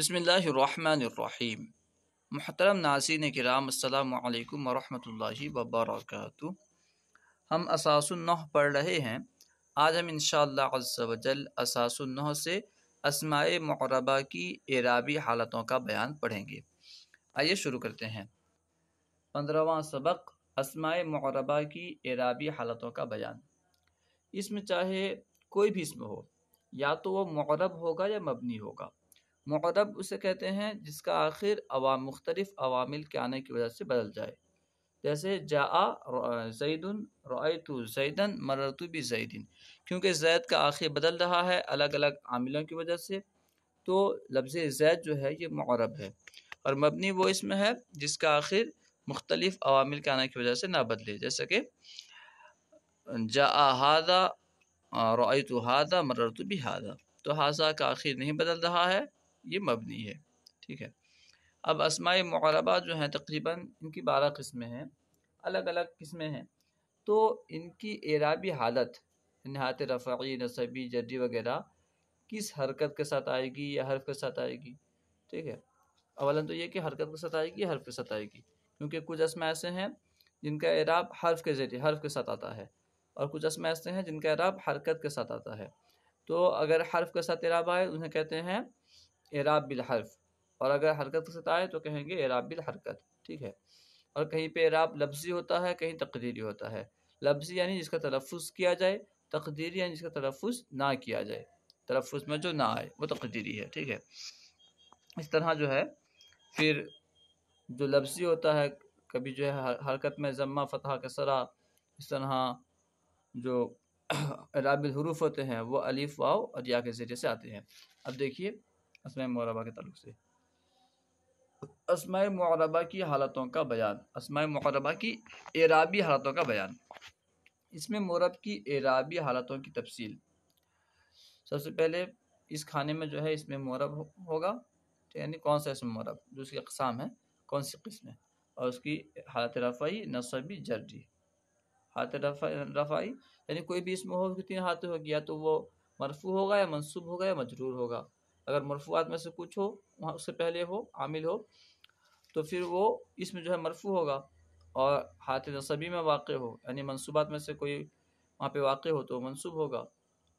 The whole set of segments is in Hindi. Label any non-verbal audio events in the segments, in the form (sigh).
बसमीम महतरम नासिन कराम अल्लाम वरहि वर्क हम असासुल्नह पढ़ रहे हैं आज हम इनशाजल असासुल्नह से असमाय मरबा की एराबी हालतों का बयान पढ़ेंगे आइए शुरू करते हैं पंद्रहवा सबक असमाय मरबा की एराबी हालतों का बयान इसमें चाहे कोई भी इसम हो या तो वह मरब होगा या मबनी होगा मदब उसे कहते हैं जिसका आखिर अवा मुख्तलिफ़ अवामिल के आने की वजह से बदल जाए जैसे जा जैदन रतु जैदन मरतु भी जैदिन क्योंकि जैद का आखिर बदल रहा है अलग अलग आमिलों की वजह से तो लफ्ज़ जैद जो है ये मौरब है और मबनी वो इसमें है जिसका आखिर मुख्तलिफ अवामिल के आने की वजह से ना बदले जैसे कि जा हादा तो हादा मरतु भी हादा तो हाजा का आखिर नहीं बदल रहा है ये मबनी है ठीक है अब असमाय मकरबा जो हैं तकरीबन इनकी बारह किस्में हैं अलग अलग किस्में हैं तो इनकी एराबी हालत नहात रफ़ी नसबी जर्री वगैरह किस हरकत के साथ आएगी या हर्फ के साथ आएगी ठीक है अवला तो ये कि हरकत के साथ आएगी या हर्फ के साथ आएगी क्योंकि कुछ असम ऐसे हैं जिनका एराब हर्फ के ज़रिए हर्फ के साथ आता है और कुछ असम ऐसे हैं जिनका एराब हरकत के साथ आता है तो अगर हर्फ के साथ एराब आए उन्हें कहते हैं एराब बिलहरफ और अगर हरकत के साथ आए तो कहेंगे एराब बिलहरकत ठीक है और कहीं पे एराब लफ्ज़ी होता है कहीं तकदीरी होता है लफ्ज़ी यानी जिसका तलफ़ किया जाए तकदीरी यानी जिसका तलफ़ ना किया जाए तलफ़ में जो ना आए वो तकदीरी है ठीक है इस तरह जो है फिर जो लफ्ज़ी होता है कभी जो है हरकत में ज़म्मा फतह कसरा इस तरह जो (clears throat) राबिल हरूफ होते हैं वो अलीफ वाव और या के ज़रिए से आते हैं अब देखिए असम मौरबा के तल्ल से असमाय मौरबा की हालतों का बयान असमय मौरबा की एराबी हालतों का बयान इसमें मौरब की एराबी हालतों की तफसील सबसे पहले इस खाने में जो है इसमें मौरब हो, होगा तो यानी कौन सा इसमें मौरब जो उसकी अकसाम है कौन सी किस्म है और उसकी हालत रफ़ाई नसबी जर्जी हालत रफ़ाई यानी कोई भी इसमें हो तीन हाथ होगी या तो वो मरफू होगा या मनसूब होगा या मजरूर होगा अगर मरफूआत में से कुछ हो वहाँ उससे पहले हो आमिल हो तो फिर वो इसमें जो है मरफू होगा और हाथ नसबी में वाक़ हो यानी मनसूबात में से कोई वहाँ पे वाक़ हो तो मनसूब होगा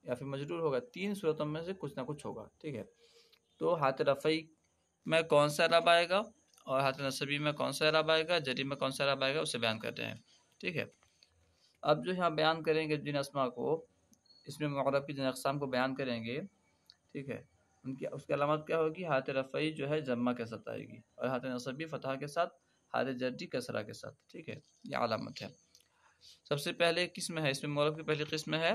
या फिर मजरूर होगा तीन सूरतों में से कुछ ना कुछ होगा ठीक है तो हाथ रफ़ी में कौन सा रब आएगा और हाथ नसबी में कौन सा रब आएगा जरी में कौन सा रब आएगा उसे बयान करते हैं ठीक है अब जो यहाँ बयान करेंगे जिन असमा को इसमें मौरब की जिन अकसाम को बयान करेंगे ठीक है उनकी उसकी अलामत क्या होगी हाथ रफ़ी जो है जम्मा के साथ आएगी और हाथ नसबी फतह के साथ हाथ जर्जी कसरा के साथ ठीक है ये अलामत है सबसे पहले किस्म है इसमें मौरब की पहली किस्म है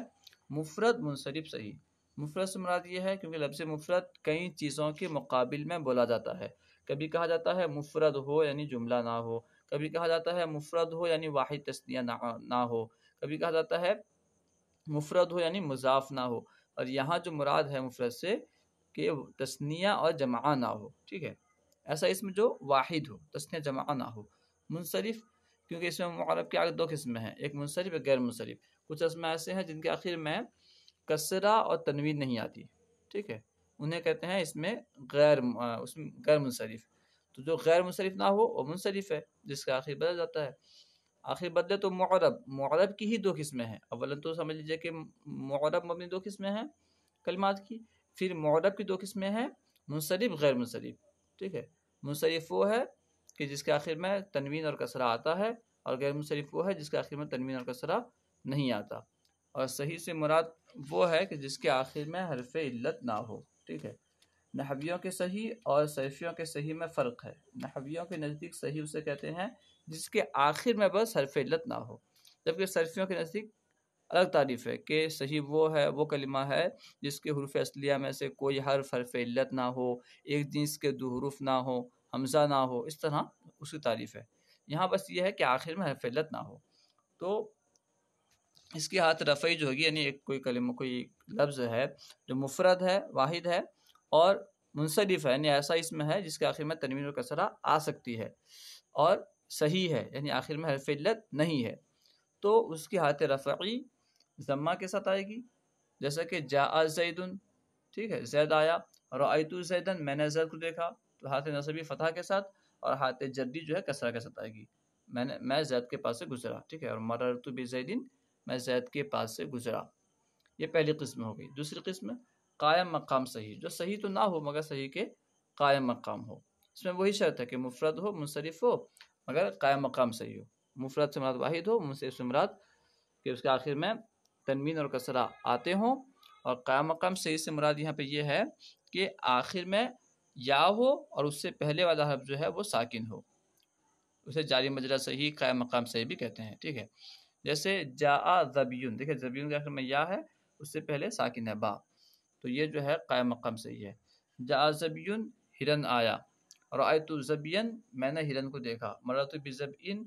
मुफरत मुनसरफ सही मुफरत से मुराद ये है क्योंकि लफ्ज़ मुफरत कई चीज़ों के मुकाबिल में बोला जाता है कभी कहा जाता है मुफरत हो यानी जुमला ना हो कभी कहा जाता है मुफरत हो यानी वाहिद तस्निया ना ना हो कभी कहा जाता है मुफरत हो यानी मुजाफ ना हो और यहाँ जो मुराद है मुफरत से कि तस्निया और जमा ना हो ठीक है ऐसा इसमें जो वाहिद हो तस्निया जमा ना हो मुनसरफ क्योंकि इसमें मरब के आगे दो किस्में हैं एक मुनसरफ एक गैर मुनसरफ कुछ इसमें ऐसे हैं जिनके आखिर में कसरा और तनवीन नहीं आती ठीक है उन्हें कहते हैं इसमें गैर उसमें गैर मुनसरफ तो जो गैर मुनसरफ ना हो वो मुनसरफ है जिसका आखिर बदल जाता है आखिर बदले तो मरब मरब की ही दो किस्में हैं अवलन तो समझ लीजिए कि मरब मबनी दो किस्में हैं कलमात की फिर मौरब की दो किस्में हैं मुनसरफ गैर मुनसरफ ठीक है मुनसरफ वो है कि जिसके आखिर में तनवीन और कसरा आता है और गैर मुनसरफ वो है जिसके आखिर में तनवीन और कसरा नहीं आता और सही से मुराद वो है कि जिसके आखिर में हरफ इल्लत ना हो ठीक है नहवियों के सही और सैफियों के सही में फ़र्क है नहवियों के नज़दीक सही उसे कहते हैं जिसके आखिर में बस हरफ इल्लत ना हो जबकि सैफियों के नज़दीक अलग तारीफ़ है कि सही वो है वो कलिमा है जिसके हरूफ असलिया में से कोई हर्फ हरफ इल्लत ना हो एक दिन के दो हरूफ ना हो हमज़ा ना हो इस तरह उसकी तारीफ़ है यहाँ बस ये है कि आखिर में हरफ इल्लत ना हो तो इसकी हाथ रफ जो होगी यानी एक कोई कलिमा कोई लफ्ज़ है जो मुफरद है वाहिद है और मुनसरफ है यानी ऐसा इसमें है जिसके आखिर में तनवीन और कसरा आ सकती है और सही है यानी आखिर में हरफ इल्लत नहीं है तो उसकी हाथ रफ़ी जम्मा के साथ आएगी जैसा कि जा जैदन ठीक है जैद आया और आयतु जैदन मैंने जैद को देखा तो हाथ नसबी फतह के साथ और हाथ जद्दी जो है कसरा के साथ आएगी मैंने मैं जैद के पास से गुजरा ठीक है और मररतु जैदिन मैं जैद के पास से गुजरा ये पहली किस्म हो गई दूसरी किस्म कायम मकाम सही जो सही तो ना हो मगर सही के कायम मकाम हो इसमें वही शर्त है कि मुफरत हो मुनसरफ हो मगर कायम मकाम सही हो मुफरत से मुराद वाहिद हो मुनसरफ से मुराद कि उसके आखिर में तनवीन और कसरा आते हों और मकाम से इससे मुराद यहाँ पर यह है कि आखिर में या हो और उससे पहले वाला हर्फ जो है वो साकिन हो उसे जारी मजरा सही क्या मकाम सही भी कहते हैं ठीक है जैसे जा जबीन देखिए जबीन के आखिर में या है उससे पहले साकिन है बा तो ये जो है कायम मकाम सही है जा जबीन हिरन आया और तो जबियन मैंने हिरन को देखा मरतु बिजबिन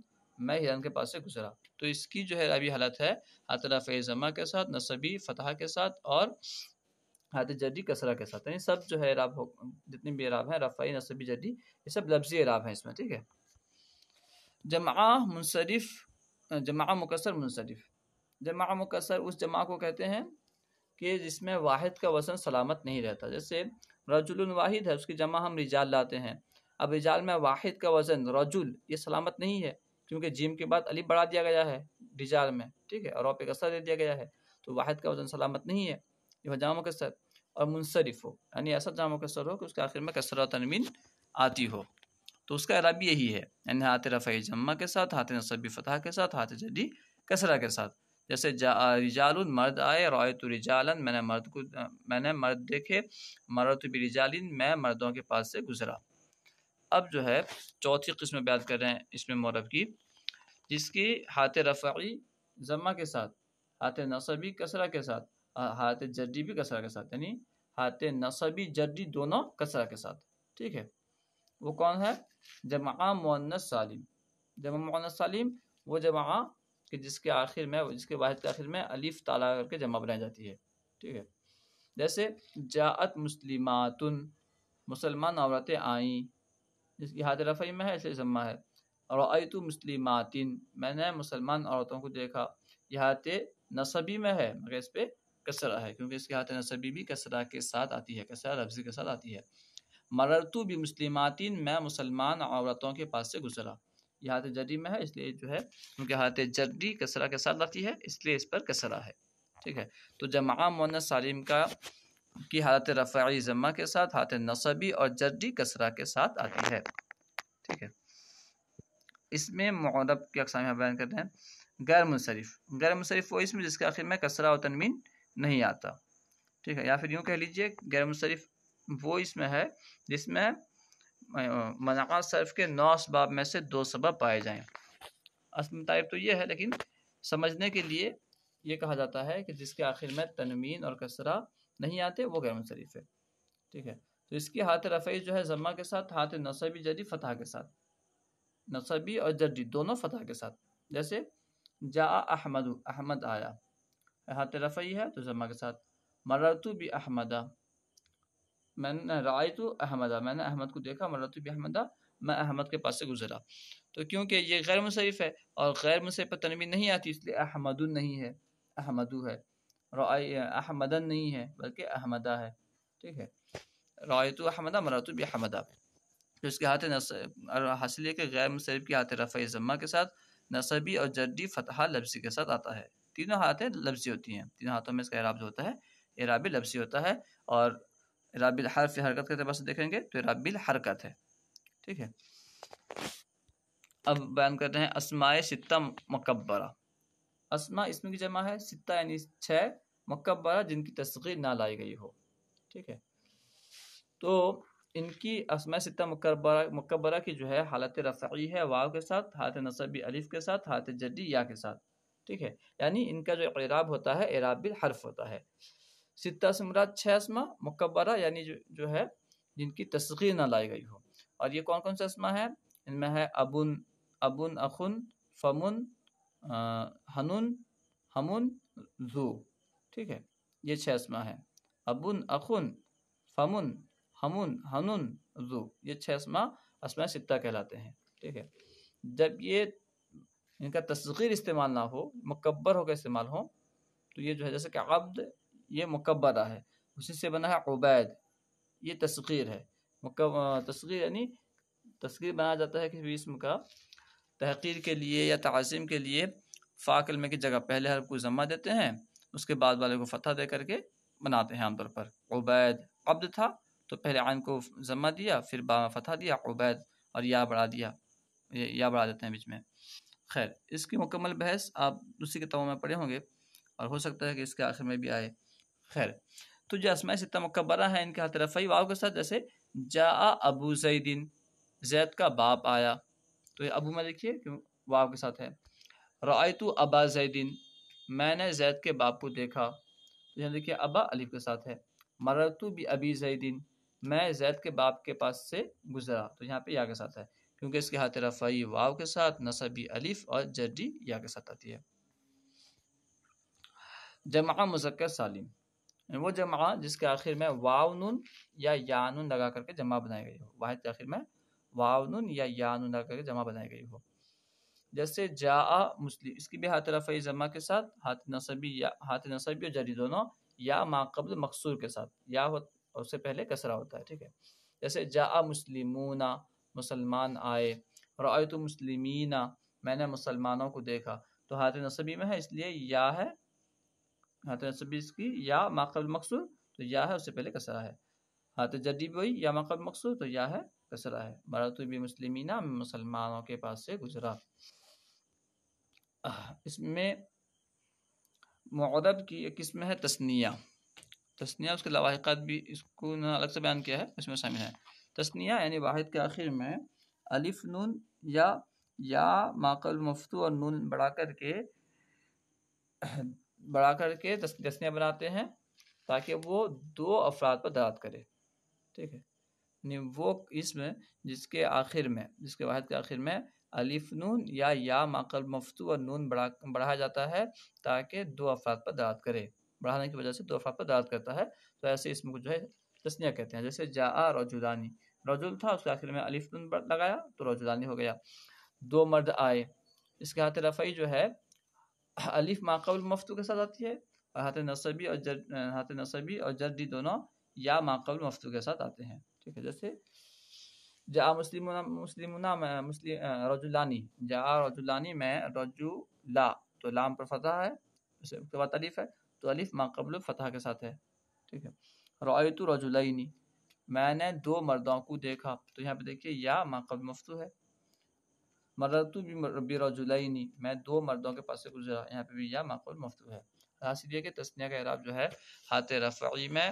मैं हिरन के पास से गुजरा तो इसकी जो है अभी हालत है हाथ जमा के साथ नसबी फतह के साथ और हाथ जडी कसरा के साथ यानी सब जो है इराब हो जितने भी इराब हैं रफ़ाई नसबी जडी ये सब लफ्ज़ी इराब हैं इसमें ठीक है जमा मुनसरफ जमा मुकसर मुनसरफ जमा मुकसर उस जमा को कहते हैं कि जिसमें वाहिद का वसन सलामत नहीं रहता जैसे रजुल वाहिद है उसकी जमा हम रिजाल लाते हैं अब रिजाल में वाहिद का वजन रजुल ये सलामत नहीं है क्योंकि जिम के बाद अली बढ़ा दिया गया है रिजाल में ठीक है और आप असर दे दिया गया है तो वाहिद का वजन सलामत नहीं है यह जामा कसर और मुनसरफ हो यानी ऐसा जाम कसर हो कि उसके आखिर में कसर तनमीन आती हो तो उसका अराब यही है यानी हाथ रफ़ी जम्मा के साथ हाथ नसबी फ़तह के साथ हाथ जदी कसरा के साथ जैसे रिजाल मर्द आए रॉय तो रिजालन मैंने मर्द को मैंने मर्द देखे मरत भी रिजालिन मैं मर्दों के पास से गुजरा अब जो है चौथी किस्म बयान कर रहे हैं इसमें मौरब की जिसकी हाथ रफ़ी जमा के साथ हाथ नसबी कसरा के साथ हाथ जड्डी भी कसरा के साथ यानी हाथ नसबी जड्डी दोनों कसरा के साथ ठीक है वो कौन है जमा मुन्नस सालिम जमा मुन्नस सालिम वो जमा कि जिसके आखिर में जिसके वाहिद के आखिर में अलीफ ताला करके जमा बनाई जाती है ठीक है जैसे जात मुस्लिमातुन मुसलमान औरतें आईं जिसकी हाथ रफ़ी में है ऐसे ज़म्मा है रईत मुस्लिमातिन मैंने मुसलमान औरतों को देखा यह हाथ नसबी में है मगर इस पर कसरा है क्योंकि इसकी हाथ नसबी भी कसरा के साथ आती है कसरा लफ्जी के साथ आती है मरतु भी मुस्लिमातिन मैं मुसलमान औरतों के पास से गुजरा यह हाथ जर्री में है इसलिए जो है उनके हाथ जर्री कसरा के साथ आती है इसलिए इस पर कसरा है ठीक है तो जमा मोन सालिम का की हालत रफाई ज़म्मा के साथ हाथ नसबी और जर्डी कसरा के साथ आती है ठीक है इसमें मदब की अकसाम बयान करते हैं गैर मुनसरफ गैर मुनसरफ वो इसमें जिसके आखिर में कसरा और तनमीन नहीं आता ठीक है या फिर यूँ कह लीजिए गैर मुनसरफ वो इसमें है जिसमें मनाक़ा सरफ के नौ सबाब में से दो सबब पाए जाएँ असल तारीफ तो ये है लेकिन समझने के लिए ये कहा जाता है कि जिसके आखिर में तनमीन और कसरा नहीं आते वो गैर शरीफ है ठीक है तो इसकी हाथ रफ़ी जो है जमा के साथ हाथ नसबी जदी फतह के साथ नसबी और जदी दोनों फतह के साथ जैसे जा अहमद अहमद आया हाथ रफ़ी है तो जमा के साथ मरतु भी अहमदा मैंने राय तो अहमदा मैंने अहमद को देखा मरतु भी अहमदा मैं अहमद के पास से गुजरा तो क्योंकि ये गैर मुशरफ है और गैर मुशरफ पर नहीं आती इसलिए अहमद नहीं है अहमदु है अहमदन नहीं है बल्कि अहमदा है ठीक है रायतु अहमदा मरातु भी अहमदा तो इसके हाथ हासिले के गैर मुशरफ के हाथ रफ़ ज़म्मा के साथ नसबी और जर्दी फतहा लफ्ज़ी के साथ आता है तीनों हाथें लफ्ज़ी होती हैं तीनों हाथों में इसका एराब जो होता है एराब लफ्ज़ी होता है और एराबिल हरफ हरकत के अतबार से देखेंगे तो एराबिल हरकत है ठीक है अब बयान करते हैं असमाय सितम मकबरा असमा इसमें की जमा है सित्ता यानी छः मकबरा जिनकी तस्वीर ना लाई गई हो ठीक है तो इनकी असमा सित्ता मकबरा मकबरा की जो है हालत रफ़ी है वाव के साथ हाथ नसबी अलीफ़ के साथ हाथ जदी या के साथ ठीक है यानी इनका जो एराब होता है एराब हर्फ होता है सित्ता से मुराद छः असमा मकबरा यानी जो जो है जिनकी तस्वीर ना लाई गई हो और ये कौन कौन से असमा है इनमें है अबुन अबुन अखुन फमुन हनुन हमुन जू ठीक है ये छः असमा है अबुन अखुन फमुन हमुन हनुन जू ये छः असमा असमा सित्ता कहलाते हैं ठीक है जब ये इनका तस्गीर इस्तेमाल ना हो मकबर होकर इस्तेमाल हो तो ये जो है जैसे कि अब्द ये मकबरा है उसी से बना है उबैद ये तस्गीर है तस्गीर यानी तस्गीर बनाया जाता है किसी इसम का तहकीर के लिए या तज़ीम के लिए फ़ाकल में की जगह पहले हर को जमा देते हैं उसके बाद वाले को फतह दे करके बनाते हैं आमतौर पर उबैद अब्द था तो पहले आन को जमा दिया फिर बा फतह दिया उबैद और या बढ़ा दिया या बढ़ा देते हैं बीच में खैर इसकी मुकम्मल बहस आप दूसरी किताबों में पढ़े होंगे और हो सकता है कि इसके आखिर में भी आए खैर तो जो असमा मकबरा है इनके हाथ तरफ वाव के साथ जैसे जा अबू जैदिन जैद का बाप आया तो ये अबू में देखिए क्यों वाव के साथ है तो अबा जैदिन मैंने जैद के बाप को देखा तो यहाँ देखिए अबा अलीफ के साथ है मरतु भी अबी जैदिन मैं जैद के बाप के पास से गुजरा तो यहाँ पे या के साथ है क्योंकि इसके हाथ रफाई वाव के साथ नसबी अलीफ़ और जर्री या के साथ आती है जमा मुजक्कर सालिम वो जमा जिसके आखिर में वाव नून या यान लगा करके जमा बनाई गई हो वाहिद के आखिर में वावनुन या यानुन करके जमा बनाई गई हो जैसे जा मुस्लिम इसकी भी हाथ रफ जमा के साथ हाथ नसबी या हाथ नसबी और जरी दोनों या माकबल मकसूर के साथ या हो उससे पहले कसरा होता है ठीक है जैसे जा मुस्लिमूना मुसलमान आए राय तो मुस्लिमीना मैंने मुसलमानों को देखा तो हाथ नसबी में है इसलिए या है हाथ नसबी इसकी या माकबल मकसूर तो या है उससे पहले कसरा है हाथ जरी भी वही या माकबल मकसूर तो या है कसरा है मरतुब मुसलमिना मुसलमानों के पास से गुजरा इसमें मदब की एक किस्म है तस्निया तस्निया उसके लवाक़त भी इसको अलग से बयान किया है इसमें शामिल है तस्निया यानी वाहिद के आखिर में अलिफ नून या या माकल मफतू और नून बढ़ा करके बढ़ा करके तस्निया बनाते हैं ताकि वो दो अफराद पर दरात करे ठीक है वो इसम जिसके आखिर में जिसके वाहद के आखिर में अलिफ नून या या माकल मफतू और नून बढ़ा बढ़ाया जाता है ताकि दो अफराद पर दर्द करे बढ़ाने की वजह से दो अफराद पर दर्द करता है तो ऐसे इसमें को जो है तस्निया कहते हैं जैसे जा रजुलानी रजुल था उसके आखिर में अलिफ नून लगाया तो रजुलानी हो गया दो मर्द आए इसके हाथ रफ़ी जो है अलिफ माकबल मफतू के साथ आती है और हाथ नसबी और जर हाथ नसबी और जर्दी दोनों या माकबल मफतू के साथ आते हैं ठीक वजह से जा मुस्लिम मुस्लिम मुस्लिम रजुल्लानी जा रजुल्लानी में रजू ला तो लाम पर फतह है उसके बाद अलीफ है तो अलिफ माकबल फतह के साथ है ठीक है रोयतु रजुलनी मैंने दो मर्दों को देखा तो यहाँ पे देखिए या माकबल मफतू है मरतु भी रबी रजुलनी मैं दो मर्दों के पास से गुजरा यहाँ पे भी या माकबल मफतू है हासिलिया के तस्निया का इराब जो है हाथ रफ़ी में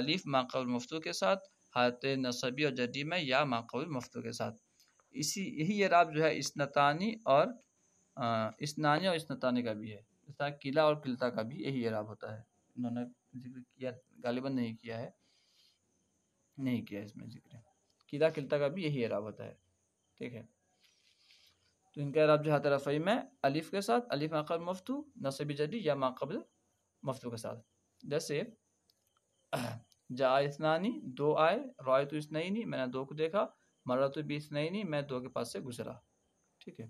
अलिफ माकबल मफतू के साथ हालत नसबी और जदी में या माक़बुल मफतू के साथ इसी यही एराब जो है इसनतानी और इसनानी और इसनतानी का भी है जैसा किला और किलता का भी यही एराब होता है इन्होंने जिक्र किया गालिबा नहीं किया है नहीं किया इसमें जिक्र किला किलता का भी यही एराब होता है ठीक है तो इनका एराब जो हाथ रफई में अलिफ के साथ अलिफ माकबल मफतू नसबी जदी या माकबल मफतू के साथ जैसे जा इसनानी दो आए रॉय तो नहीं मैंने दो को देखा मरा तो भी नहीं मैं दो के पास से गुजरा ठीक है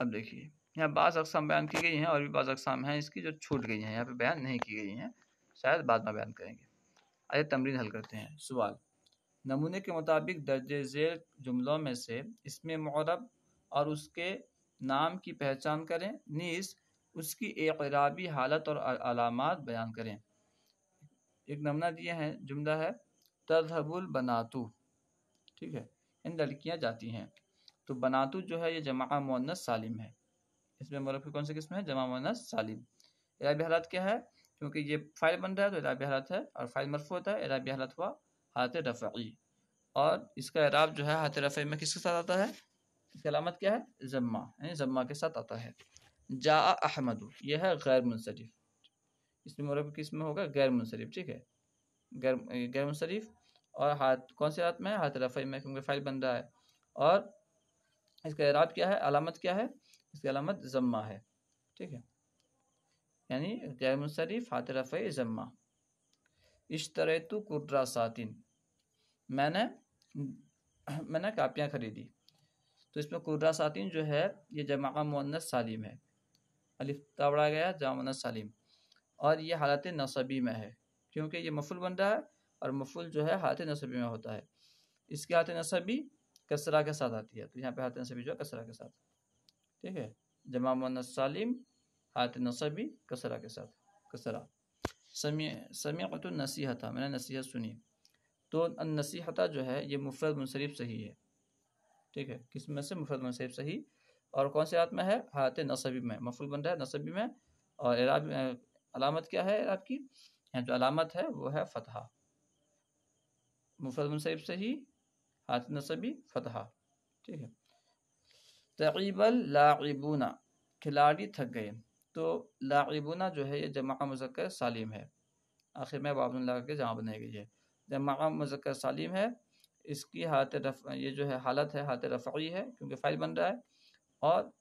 अब देखिए यहाँ बाज़ अकसाम बयान की गई हैं और भी बाज़ अकसाम हैं इसकी जो छूट गई हैं यहाँ पे बयान नहीं की गई हैं शायद बाद में बयान करेंगे आइए तमरीन हल करते हैं सवाल नमूने के मुताबिक दर्ज झेल जुमलों में से इसमें मौरब और उसके नाम की पहचान करें नीस उसकी एक हालत और अलामत बयान करें एक नमना दिया है जुमदा है तजहबुल बनातु ठीक है इन लड़कियाँ जाती हैं तो बनातु जो है ये जमा मुन्नस सालिम है इसमें मरफ की कौन सी किस्म है जमा मुन्नस सालिम इराबी हालत क्या है क्योंकि ये फाइल बन रहा है तो इराबी हालत है और फाइल मरफ होता है इराबी हालत हुआ हाथ रफ़ी और इसका इराब जो है हाथ रफ़ी में किसके साथ आता है इसकी अलामत क्या है जम्मा यानी जम्मा के साथ आता है जा अहमद यह है गैर मुनसरफ इसमें मुरब किस में होगा गैर मुनसरफ ठीक है गैर गैर मुनसरफ और हाथ कौन से हाथ में है हाथ रफ़ में क्योंकि फ़ाइल बन रहा है और इसका इराब क्या है अलामत क्या है इसकी अलामत जम्मा है ठीक है यानी गैर मुनसरफ हाथ रफ़ जम्मा इस तरह तो कुर्रा सातिन मैंने मैंने कापियाँ ख़रीदी तो इसमें कुर्रा सातिन जो है ये जमा मुन्नत सालिम है अलिफ बढ़ा गया जमा मुन्नत सालिम और ये हालत नसबी में है क्योंकि ये मफुल बन रहा है और मफुल जो है हालत नसबी में होता है इसकी हालत नसबी कसरा के साथ आती है तो यहाँ पे हालत नसबी जो है कसरा के साथ ठीक है जमा मनसालिम हालत नसबी कसरा के साथ कसरा समी समीत नसीहता मैंने नसीहत सुनी तो नसीहता जो है ये मुफरत मुनसरफ सही है ठीक है किस में से मुफरत मुनसरफ सही और कौन से हाथ में है हालत नसबी में मफुल बन रहा है नसबी में और एराब अलामत क्या है आपकी यहाँ जो अलामत है वो है फतहा मुफरद मुनसिब से ही हाथ नसबी फतहा ठीक है तकरीबल लाइबूना खिलाड़ी थक गए तो लाइबूना जो है ये जमा मुजक्कर सालिम है आखिर में बाबन लगा के जहाँ बने गई है जमा मुजक्र सालिम है इसकी हाथ रफ ये जो है हालत है हाथ रफ़ी है क्योंकि फ़ाइल बन रहा है और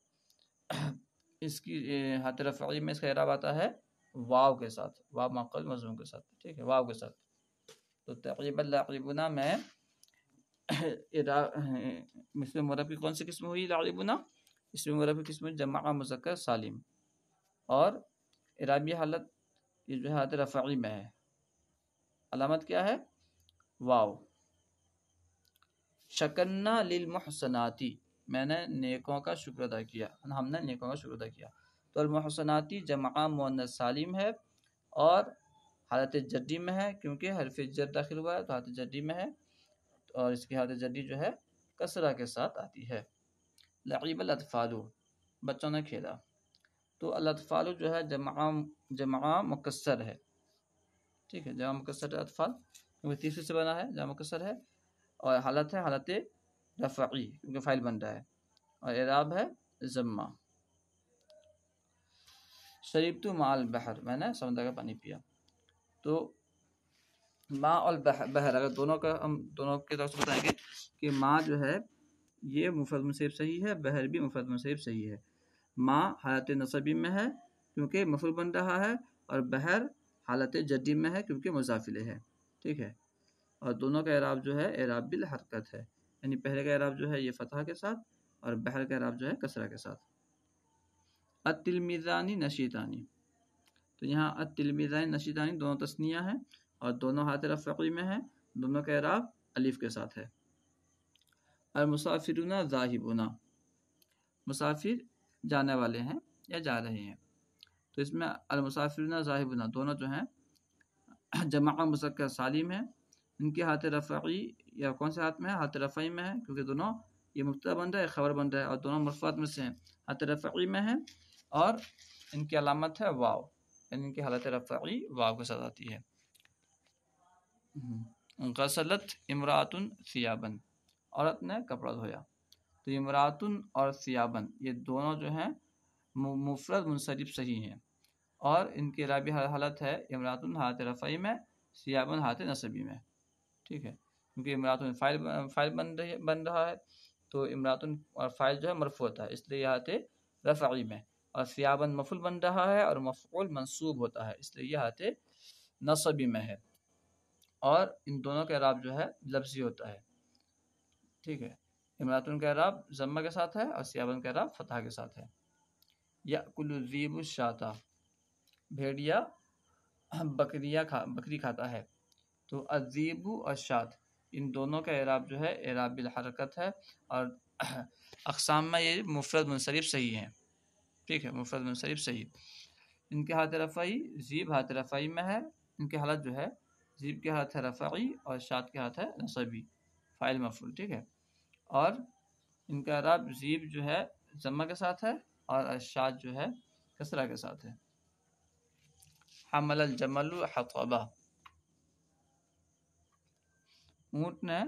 (clears throat) इसकी हाथ रफ़ी में इसका इराब आता है वाव के साथ वाव मकल मजूम के साथ ठीक है वाव के साथ तो तकरीबन लाकरीबना में इसमें मरब की कौन सी किस्म हुई लाकरीबना इसमें मरब की किस्म जमा मुजक्र सालिम और इराबी हालत ये जो है रफ़ी में है अलामत क्या है वाव शकन्ना लिल महसनाती मैंने नेकों का शुक्र अदा किया हमने नेकों का शुक्र अदा किया तो अलमहसनाती जमा मुन्नत सालिम है और हालत जड्डी में है क्योंकि हरफ जर दाखिल हुआ है तो हालत जड्डी में है और इसकी हालत जड्डी जो है कसरा के साथ आती है लकीब लतफ़ालू बच्चों ने खेला तो लतफ़ालू जो है जमा जमा मकसर है ठीक है जमा मकसर अतफ़ाल क्योंकि तीसरे से बना है जमा मकसर है और हालत है हालत रफ़ी क्योंकि फ़ाइल बन रहा है और एराब है जम्मा शरीफ तो माँ बहर मैंने समुद्र का पानी पिया तो माँ और बहर, बहर अगर दोनों का हम दोनों के तौर से बताएंगे कि माँ जो है ये मुफरत मुनसिब सही है बहर भी मुफरत मुनसिब सही है माँ हालत नसबी में है क्योंकि मफुल बन रहा है और बहर हालत जदी में है क्योंकि मुजाफिले है ठीक है और दोनों का एराब जो है एराब बिल हरकत है यानी पहले का एराब जो है ये फतह के साथ और बहर का एराब जो है कसरा के साथ अतिलमिज़ानी नशीदानी तो यहाँ अतिलमिज़ानी नशीदानी दोनों तस्निया हैं और दोनों हाथ रफ़ी में हैं दोनों का इराब अलीफ के साथ है और मुसाफिरुना जाहिबुना मुसाफिर जाने वाले हैं या जा रहे हैं तो इसमें अलमुसाफिरना जाहिबुना दोनों जो हैं जमा मुसक्र सालिम है इनके हाथ रफ़ी या कौन से हाथ में है हाथ रफ़ी में है क्योंकि दोनों ये मुफ्ता बन रहा है खबर बन रहा है और दोनों मरफात में से हैं हाथ रफ़ी में है और इनकी अलामत है वाव यानी इनकी हालत रफ़ी वाव के साथ आती है हम्म। गसलत इमरातन सियाबन औरत ने कपड़ा धोया तो इमरातन और सियाबन ये दोनों जो हैं मुफरत मुनसरिफ सही हैं और इनकी इराबी हालत है इमरातन हाथ रफ़ी में सियाबन हाथ नसबी में ठीक है क्योंकि इमरातन फ़ाइल फ़ाइल बन रही बन रहा है तो इमरातन और फ़ाइल जो है मरफू होता है इसलिए यहाँ थे रफ़ी में और सियाबन मफुल बन रहा है और मफूल मंसूब होता है इसलिए यह हाथ नसबी में है और इन दोनों का अराब जो है लफ्जी होता है ठीक है इमरातन का इराब जम्मा के साथ है और सियाबन का इराब फतह के साथ है या कुलजीब शाता भेड़िया बकरिया खा बकरी खाता है तो अजीब और शात इन दोनों का एराब जो है एराबिल हरकत है और अकसाम में ये मुफरत मुनसरफ सही है ठीक है मुफरत शरीफ सही इनके हालत रफ़ाई जीब हालत रफाई में है इनकी हालत जो है जीब के हाथ है रफाई और शाद के हाथ है नसबी फ़ाइल मफूल ठीक है और इनका रब जीब जो है जमा के साथ है और अशाद जो है कसरा के साथ है हमल जमल हतबा ऊँट ने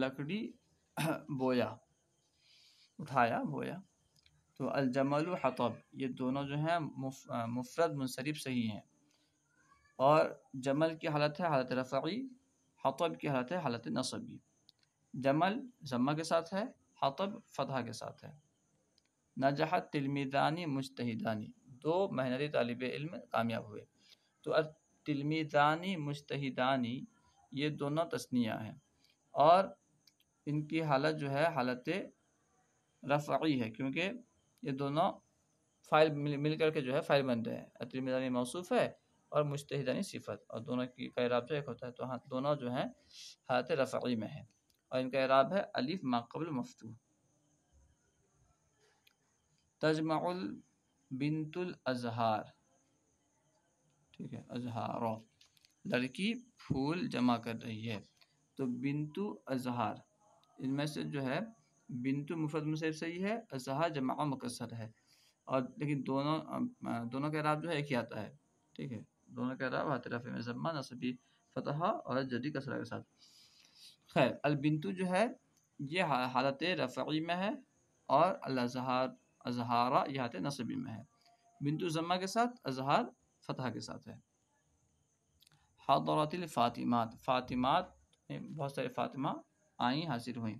लकड़ी (clears throat) बोया उठाया बोया तो अलजमल हतब ये दोनों जो हैं मुफरत मुफरद मुनसरफ सही हैं और जमल की हालत है हालत रफ़ी हतब की हालत है हालत नसबी जमल जम्मा के साथ है हतब फतह के साथ है नजहत तिलमीदानी मुश्तदानी दो महनरी तालब इल्म कामयाब हुए तो तिलमीदानी मुश्तदानी ये दोनों तस्नियाँ हैं और इनकी हालत जो है हालत रफ़ी है क्योंकि ये दोनों फाइल मिल मिल करके जो है फाइल बनते हैं अतरमिदानी मौसू है और मुश्तदानी सिफत और दोनों की का इराब जो एक होता है तो हाँ दोनों जो है हालत रफ़ी में है और इनका इराब है अलीफ माकबल मफतू तजमाउल बिनतुल अजहार ठीक है अजहार लड़की फूल जमा कर रही है तो बिनतु अजहार इनमें से जो है बिंतु मुफरत मुसैब सही है जहा जमा मकसर है और लेकिन दोनों दोनों का इराब जो है एक ही आता है ठीक है दोनों का इराब हाथ में जमा नसबी फतहा और जदी कसरा के साथ खैर अलबिंतु जो है ये हालत रफ़ी में है और अजहार अजहारा यह हालत नसबी में है बिंतु जम्मा के साथ अजहार फतह के साथ है हादरतिल फ़ातिमात फ़ातिमात बहुत सारे फ़ातिमा आई हाजिर हुई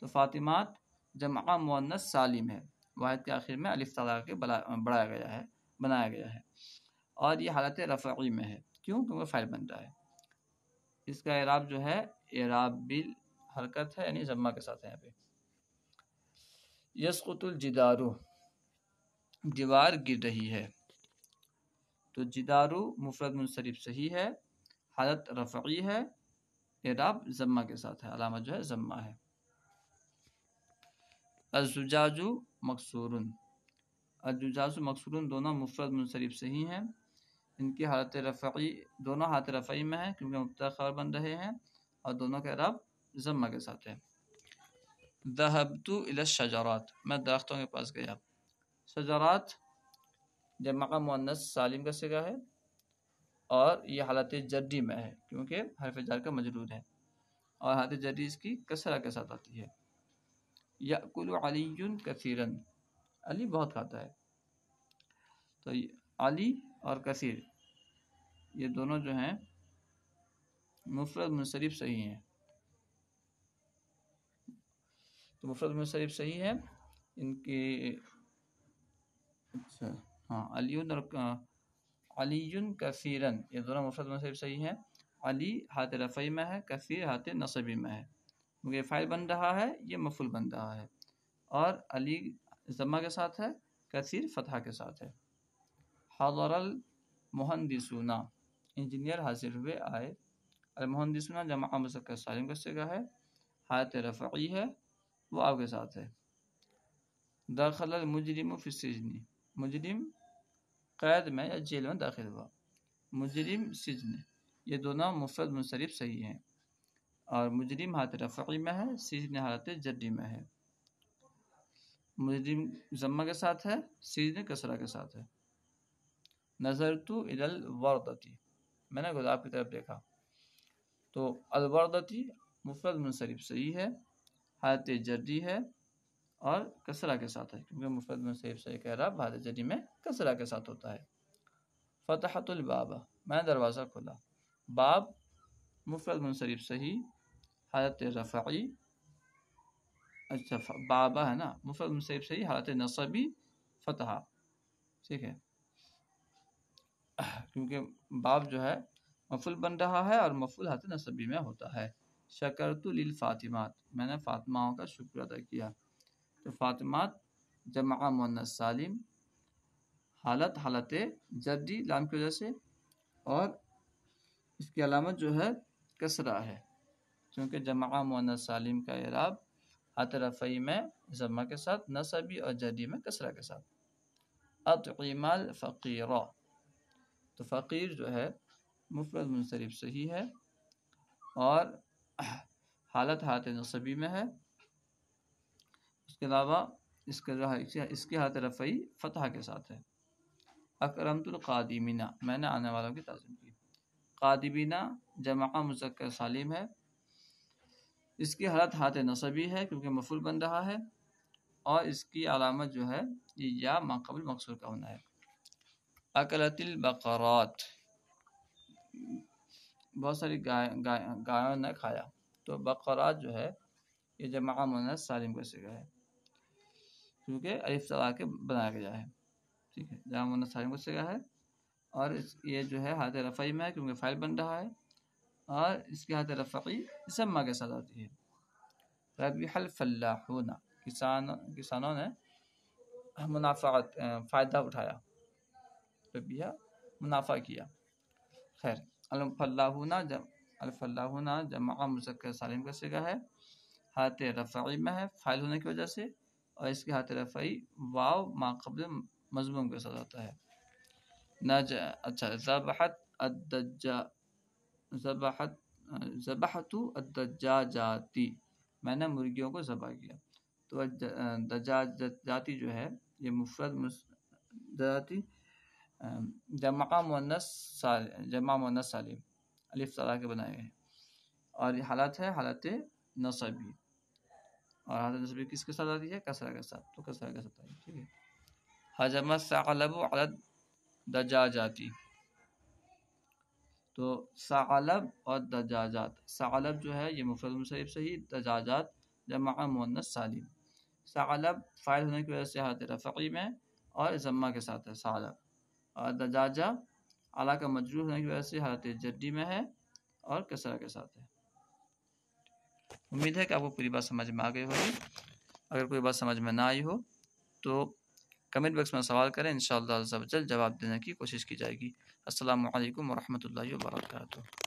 तो फ़ातिमात जमा मुन्नस सालिम है वाहिद के आखिर में अलिफ तला के बढ़ाया गया है बनाया गया है और ये हालत रफ़ी में है क्यों क्योंकि फ़ाइल बन रहा है इसका एराब जो है एराब बिल हरकत है यानी जम्मा के साथ है यहाँ पे यसकुतुलजिदारू दीवार गिर रही है तो जिदारू मुफरत मुनसरफ सही है हालत रफ़ी है एराब जम्मा के साथ है अलामत जो है जम्मा है अजुजाजु मकसूरन अजुजाजु मकसूर दोनों मुफरत मुनसरफ से ही हैं इनकी हालत रफ़ी दोनों हालत रफ़ी में हैं क्योंकि मुबत खबर बन रहे हैं और दोनों के रब जम्मा के साथ हैं दहबतु शजरात मैं दरख्तों के पास गया शजरात जमा मुन्नस सालिम का सिगा है और ये हालत जर्री में है क्योंकि हरफ जार का मजरूर है और हालत जर्री इसकी कसरा के साथ आती है याकुल अली कसरन अली बहुत खाता है तो अली और कसीर ये दोनों जो हैं मुफरत मुनसरफ सही हैं तो मुफरत मुनसरफ सही है इनके अच्छा हाँ अली और अली कसीरन ये दोनों मुफरत मुनसरफ सही हैं अली हाथ रफ़ी में है कसीर हाथ नसबी में है क्योंकि फ़ाइल बन रहा है ये मफुल बन रहा है और अली जमा के साथ है कसीर फतह के साथ है हाजरल मोहनदिसूना इंजीनियर हाजिर हुए आए अलमोहनदिसूना जमा मुसक्कर सालिम का का है हायत रफ़ी है वो आपके साथ है दाखल मुजरिम फिसजनी मुजरिम कैद में या जेल में दाखिल हुआ मुजरिम सिजन ये दोनों मुफ्त मुनसरफ सही हैं और मुजरिम हालत रफ़ी में है सीजन हालत जदी में है मुजरिम जम्मा के साथ है सीजन कसरा के साथ है नज़र तो इदल वर्दती मैंने गुलाब की तरफ देखा तो अलवरदती मुफरत मुनसरफ सही है हालत जदी है और कसरा के साथ है क्योंकि मुफरत मुनसरफ सही कह रहा भारत जदी में कसरा के साथ होता है फ़तहतुल बाबा मैंने दरवाज़ा खोला बाब मुफरत मुनसरफ सही हालत रफ़ी अच्छा बाबा है ना मुफरत मुसैब सही हालत नसबी फतहा ठीक है क्योंकि बाब जो है मफुल बन रहा है और मफुल हाथ नसबी में होता है शकर फ़ातिमात मैंने फ़ातिमाओं का शुक्र अदा किया तो फ़ातिमात जमा मुन्नस सालिम हालत हालत जबरी लाम की वजह से और इसकी अलामत जो है कसरा है क्योंकि जमा मुन सालिम का इराब अतरफई में जमा के साथ नसबी और जदी में कसरा के साथ अतमाल फ़कीर तो फ़कीर जो है मुफरत मुनसरफ सही है और हालत हाथ नसबी में है इसके अलावा इसका जो है इसके हाथ रफ़ी फ़तह के साथ है अक्रमतुल्कादिमिना मैंने आने वालों की तज़ी की कादिबीना जमा मुजक्र सालिम है इसकी हालत हाथ नसबी है क्योंकि मफूल बन रहा है और इसकी अलामत जो है ये या माकबल मकसूर का होना है अकलतिल बकरात बहुत सारी गाय गाय गायों ने खाया तो बकरात जो है ये जमा मुनस सालिम को सीखा है क्योंकि अरिफ तला के बनाया गया है ठीक है जमा मुनस सालिम को सीखा है और ये जो है हाथ रफ़ई में है क्योंकि फाइल बन रहा है और इसके हाथ तरफ फ़ी माँ के साथ आती है रबी फलाहून किसान किसानों ने मुनाफा फ़ायदा उठाया रबिया मुनाफा किया खैर जब जम जब जमा मुजक्र सालिम का सिगा है हाथ रफ़ी में है फ़ाइल होने की वजह से और इसके हाथ रफ़ी वाव माकबल मजमूम के साथ आता है नज अच्छा जबहत अदजा जबहत जबहतु जाती मैंने मुर्गियों को ज़बह किया तो दज्जा जाति जो है ये मुफरत जाति जमा मुनस जमा मुनस सालिम अलिफ तला के बनाए गए और ये हालत है हालत नसबी और हालत नसबी किसके साथ आती है कसरा के साथ तो कसरा के साथ आई ठीक है हजमत सलबलत दजा जाती तो सालब और दजाजात सालब जो है ये मुफरत मुसरफ सही दजाजात जमा मोनस सालिम सालब फ़ाइल होने की वजह से हाथ रफ़ी में और जम्मा के साथ है सालब और दजाजा आला का मजरू होने की वजह से हालत जड्डी में है और कसरा के साथ है उम्मीद है कि आपको पूरी बात समझ में आ गई होगी अगर कोई बात समझ में ना आई हो तो कमेंट बॉक्स में सवाल करें इन शाला जवाब देने की कोशिश की जाएगी असल वरहमल वर्का